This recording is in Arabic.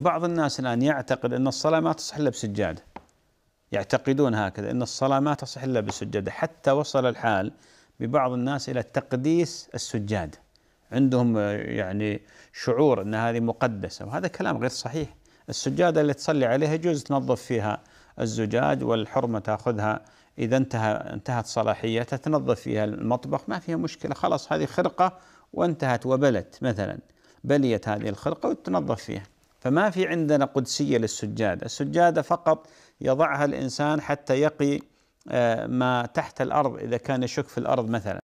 بعض الناس الآن يعتقد أن الصلاة ما تصح إلا بسجادة يعتقدون هكذا أن الصلاة ما تصح إلا بسجادة حتى وصل الحال ببعض الناس إلى تقديس السجادة عندهم آه، يعني شعور أن هذه مقدسة وهذا كلام غير صحيح السجادة اللي تصلي عليها يجوز تنظف فيها الزجاج والحرمة تأخذها إذا انتهى انتهت صلاحيتها تنظف فيها المطبخ ما فيها مشكلة خلاص هذه خرقة وانتهت وبلت مثلا بليت هذه الخرقة وتنظف فيها فما في عندنا قدسية للسجادة السجادة فقط يضعها الإنسان حتى يقي آه، ما تحت الأرض إذا كان يشك في الأرض مثلا